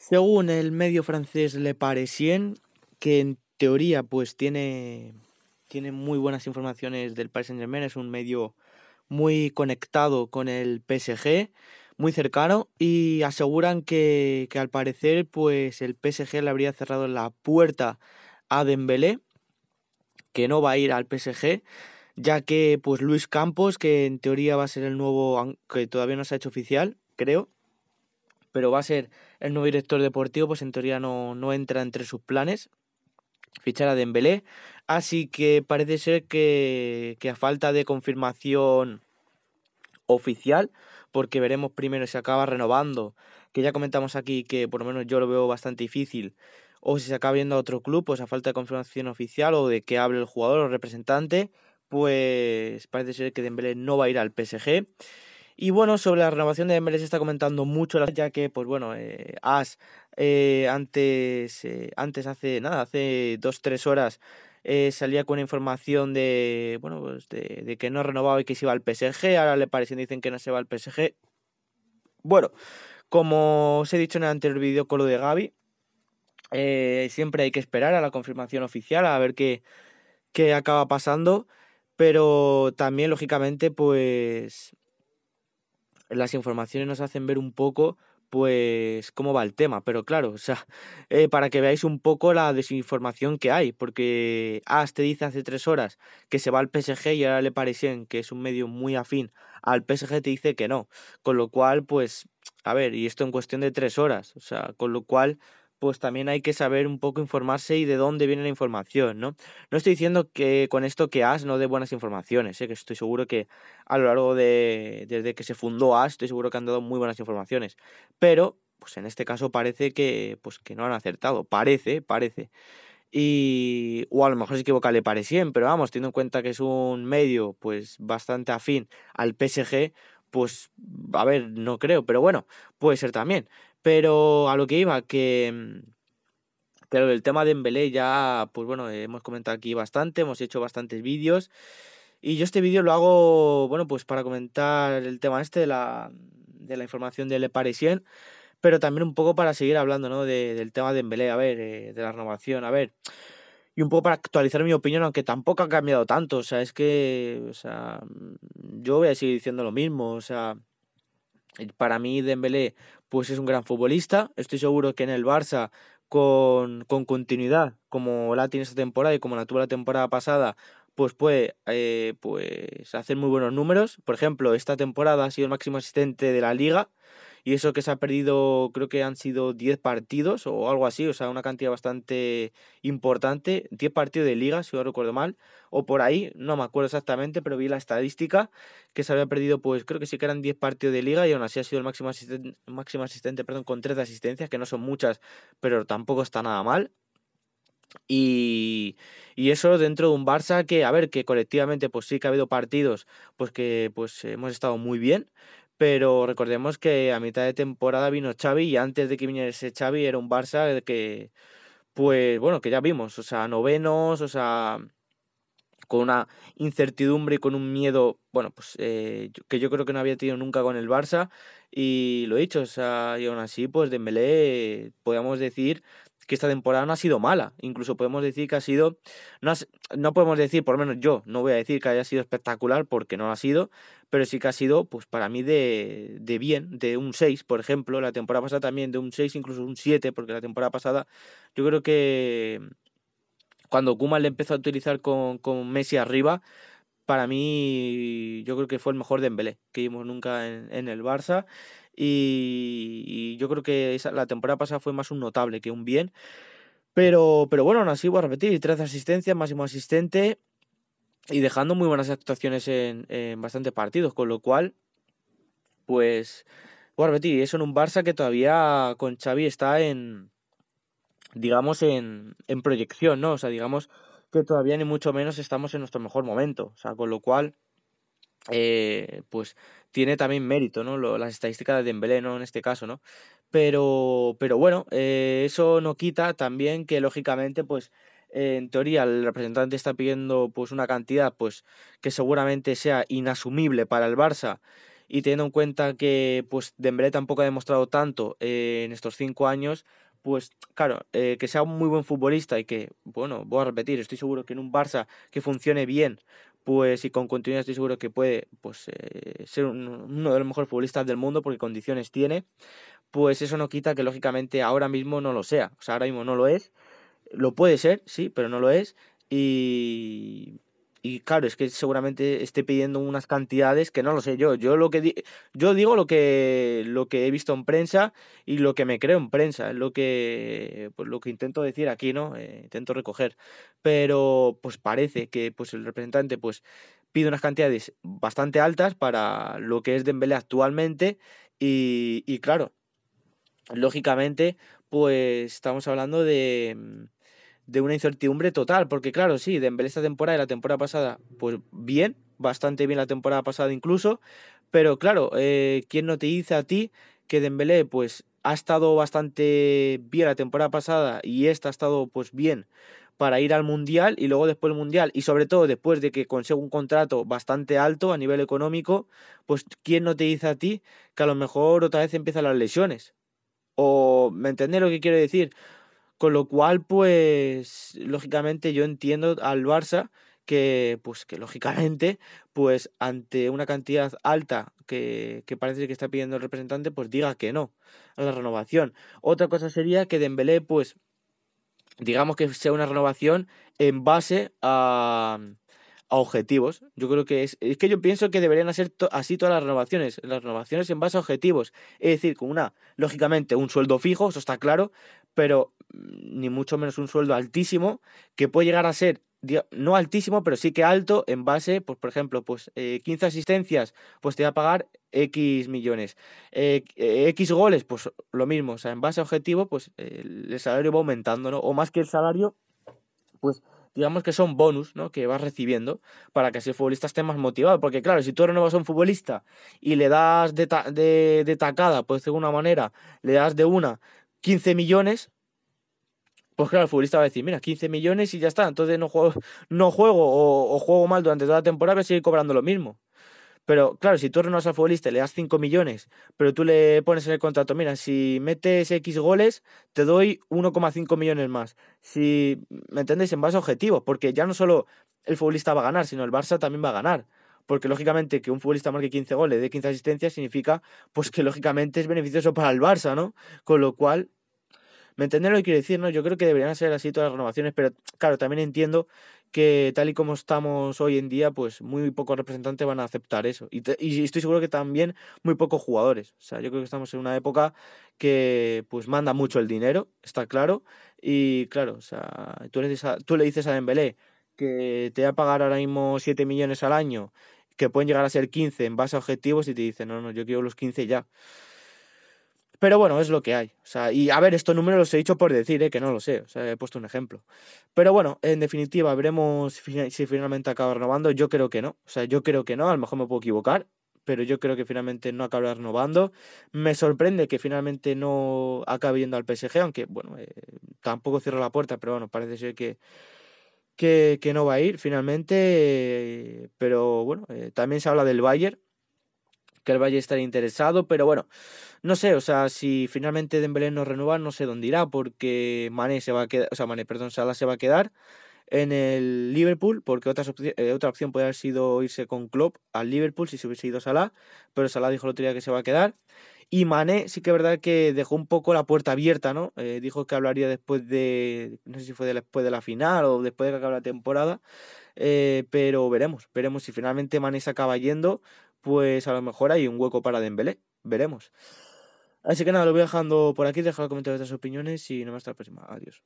Según el medio francés Le Parisien, que en teoría pues tiene, tiene muy buenas informaciones del Paris Saint-Germain, es un medio muy conectado con el PSG, muy cercano, y aseguran que, al parecer pues el PSG le habría cerrado la puerta a Dembélé, que no va a ir al PSG, ya que pues Luis Campos, que en teoría va a ser el nuevo, que todavía no se ha hecho oficial, creo, pero va a ser el nuevo director deportivo, pues en teoría no, entra entre sus planes fichar a Dembélé, así que parece ser que, que a falta de confirmación oficial, porque veremos primero si acaba renovando, que ya comentamos aquí que por lo menos yo lo veo bastante difícil, o si se acaba viendo a otro club, pues a falta de confirmación oficial o de que hable el jugador o representante, pues parece ser que Dembélé no va a ir al PSG. Y bueno, sobre la renovación de Dembélé se está comentando mucho, ya que, pues bueno, eh, As eh, antes, eh, antes hace nada, hace dos, tres horas, eh, salía con información de, bueno, pues de, que no renovaba y que se iba al PSG, ahora le parecen, dicen que no se va al PSG. Bueno, como os he dicho en el anterior vídeo con lo de Gaby, siempre hay que esperar a la confirmación oficial, a ver qué, qué acaba pasando, pero también, lógicamente, pues las informaciones nos hacen ver un poco pues cómo va el tema, pero claro, o sea, eh, para que veáis un poco la desinformación que hay, porque AS te dice hace tres horas que se va al PSG y ahora Le parecen que es un medio muy afín al PSG, te dice que no, con lo cual, pues, a ver, y esto en cuestión de tres horas, o sea, con lo cual, pues también hay que saber un poco informarse y de dónde viene la información, ¿no? No estoy diciendo que con esto que AS no dé buenas informaciones, ¿eh? que estoy seguro que a lo largo de, desde que se fundó AS, estoy seguro que han dado muy buenas informaciones, pero pues en este caso parece que, pues que no han acertado, parece, parece. Y, o a lo mejor se equivoca Le pero vamos, teniendo en cuenta que es un medio pues bastante afín al PSG, pues a ver, no creo, pero bueno, puede ser también. Pero a lo que iba, que, pero mm, el tema de Embelé ya, pues bueno, hemos comentado aquí bastante, hemos hecho bastantes vídeos. Y yo este vídeo lo hago, bueno, pues para comentar el tema este de la, de la información de Le Parisien, pero también un poco para seguir hablando, ¿no? del tema de Embelé, a ver, eh, de la renovación, a ver. Y un poco para actualizar mi opinión, aunque tampoco ha cambiado tanto, o sea, es que, o sea, yo voy a seguir diciendo lo mismo, o sea, para mí Dembélé pues es un gran futbolista, estoy seguro que en el Barça con, continuidad, como la tiene esta temporada y como la tuvo la temporada pasada, pues puede eh, pues, hacer muy buenos números. Por ejemplo, esta temporada ha sido el máximo asistente de la liga, y eso que se ha perdido, creo que han sido 10 partidos o algo así, o sea, una cantidad bastante importante, 10 partidos de liga, si no recuerdo mal, o por ahí, no me acuerdo exactamente, pero vi la estadística que se había perdido, pues creo que sí que eran 10 partidos de liga y aún así ha sido el máximo asistente, máximo asistente perdón, con 3 asistencias, que no son muchas, pero tampoco está nada mal. Y, y, eso dentro de un Barça que, a ver, que colectivamente pues sí que ha habido partidos pues que pues hemos estado muy bien, pero recordemos que a mitad de temporada vino Xavi y antes de que viniese ese Xavi era un Barça que, pues bueno, que ya vimos, o sea, novenos, o sea, con una incertidumbre y con un miedo, bueno, pues eh, que yo creo que no había tenido nunca con el Barça y lo he dicho, o sea, y aún así, pues Dembélé, eh, podríamos decir que esta temporada no ha sido mala. Incluso podemos decir que ha sido. No, podemos decir, por lo menos yo, no voy a decir que haya sido espectacular porque no ha sido, pero sí que ha sido, pues para mí, de, bien, de un 6, por ejemplo. La temporada pasada también de un 6, incluso un 7, porque la temporada pasada yo creo que cuando Kuma le empezó a utilizar con, Messi arriba, para mí yo creo que fue el mejor de Dembélé que vimos nunca en el Barça y, yo creo que la temporada pasada fue más un notable que un bien. Mm. Pero, pero bueno, aún así voy a repetir, 13 asistencias, máximo asistente y dejando muy buenas actuaciones en, bastantes partidos, con lo cual, pues, voy a repetir, eso en un Barça que todavía con Xavi está en, digamos, en, en proyección, ¿no? O sea, digamos que todavía ni mucho menos estamos en nuestro mejor momento, o sea, con lo cual eh, pues tiene también mérito, ¿no? las estadísticas de Dembélé, ¿no? En este caso, ¿no? Pero, pero bueno, eh, eso no quita también que lógicamente, pues, en teoría el representante está pidiendo, pues, una cantidad, pues, que seguramente sea inasumible para el Barça y teniendo en cuenta que, pues, Dembélé tampoco ha demostrado tanto eh, en estos cinco años, pues claro, que sea un muy buen futbolista y que, bueno, voy a repetir, estoy seguro que en un Barça que funcione bien, pues y con continuidad estoy seguro que puede pues, eh, ser uno de los mejores futbolistas del mundo porque condiciones tiene, pues eso no quita que lógicamente ahora mismo no lo sea. O sea, ahora mismo no lo es. Lo puede ser, sí, pero no lo es. Y y claro, es que seguramente esté pidiendo unas cantidades que no lo sé yo. Yo lo que yo digo lo que lo que he visto en prensa y lo que me creo en prensa, es lo que pues, lo que intento decir aquí, ¿no? Eh, intento recoger. Pero pues parece que pues el representante pues pide unas cantidades bastante altas para lo que es Dembélé actualmente y, y claro, lógicamente pues estamos hablando de mm, de una incertidumbre total, porque claro, sí, Dembélé esta temporada y la temporada pasada, pues bien, bastante bien la temporada pasada incluso, pero claro, eh, ¿quién no te dice a ti que Dembélé pues ha estado bastante bien la temporada pasada y esta ha estado pues bien para ir al Mundial y luego después el Mundial y sobre todo después de que consiga un contrato bastante alto a nivel económico, pues ¿quién no te dice a ti que a lo mejor otra vez empiezan las lesiones? O, ¿me entendés lo que quiero decir? Con lo cual, pues, lógicamente yo entiendo al Barça que, pues, que lógicamente, pues, ante una cantidad alta que, parece que está pidiendo el representante, pues diga que no a la renovación. Otra cosa sería que Dembélé, pues, digamos que sea una renovación en base a, objetivos. Yo creo que es, es que yo pienso que deberían hacer así todas las renovaciones, las renovaciones en base a objetivos, es decir, con una lógicamente un sueldo fijo, eso está claro, pero ni mucho menos un sueldo altísimo, que puede llegar a ser no altísimo, pero sí que alto en base, pues por ejemplo, pues 15 eh, asistencias, pues te va a pagar X millones. X eh, eh, goles, pues lo mismo, o sea, en base a objetivo, pues el salario va aumentando, ¿no? O más que el salario, pues digamos que son bonus, ¿no? Que vas recibiendo para que ese futbolista esté más motivado. Porque claro, si tú renovas a un futbolista y le das de, de, de tacada, pues de alguna manera, le das de una 15 millones, pues claro, el futbolista va a decir, mira, 15 millones y ya está, entonces no juego, no juego o, juego mal durante toda la temporada, voy a seguir cobrando lo mismo. Pero claro, si tú renovas al futbolista y le das 5 millones, pero tú le pones en el contrato, mira, si metes X goles, te doy 1,5 millones más. Si, ¿me entendéis? En base a objetivos, porque ya no solo el futbolista va a ganar, sino el Barça también va a ganar. Porque lógicamente que un futbolista marque 15 goles, dé 15 asistencias, significa pues que lógicamente es beneficioso para el Barça, ¿no? Con lo cual ¿Me entendés lo que quiero decir? No? Yo creo que deberían ser así todas las renovaciones, pero claro, también entiendo que tal y como estamos hoy en día, pues muy pocos representantes van a aceptar eso. Y, estoy seguro que también muy pocos jugadores. O sea, yo creo que estamos en una época que pues manda mucho el dinero, está claro. Y claro, o sea, tú le dices a, tú le dices a Dembélé que te va a pagar ahora mismo 7 millones al año, que pueden llegar a ser 15 en base a objetivos y te dicen, no, no, yo quiero los 15 ya. Pero bueno, es lo que hay. O sea, y a ver, estos números los he dicho por decir, ¿eh? que no lo sé. he puesto un ejemplo. Pero bueno, en definitiva, veremos si finalmente acaba renovando. Yo creo que no. O sea, yo creo que no. A lo mejor me puedo equivocar. Pero yo creo que finalmente no acaba renovando. Me sorprende que finalmente no acabe yendo al PSG, aunque, bueno, eh, tampoco cierro la puerta, pero bueno, parece ser que, que, no va a ir finalmente. Eh, pero bueno, eh, también se habla del Bayern que el Valle estaría interesado, pero bueno, no sé, o sea, si finalmente Dembélé no renueva, no sé dónde irá, porque Mané se va a quedar, o sea, Mané, perdón, Salah se va a quedar en el Liverpool, porque otra eh, otra opción podría haber sido irse con Klopp al Liverpool si se hubiese ido Salah, pero Salah dijo el otro día que se va a quedar. Y Mané sí que es verdad que dejó un poco la puerta abierta, ¿no? Eh, dijo que hablaría después de, no sé si fue después de la final o después de que acabe la temporada, eh, pero veremos, veremos si finalmente Mané se acaba yendo pues a lo mejor hay un hueco para Dembélé, veremos. Así que nada, lo voy dejando por aquí, dejad comentarios vuestras opiniones y nos vemos hasta la próxima. Adiós.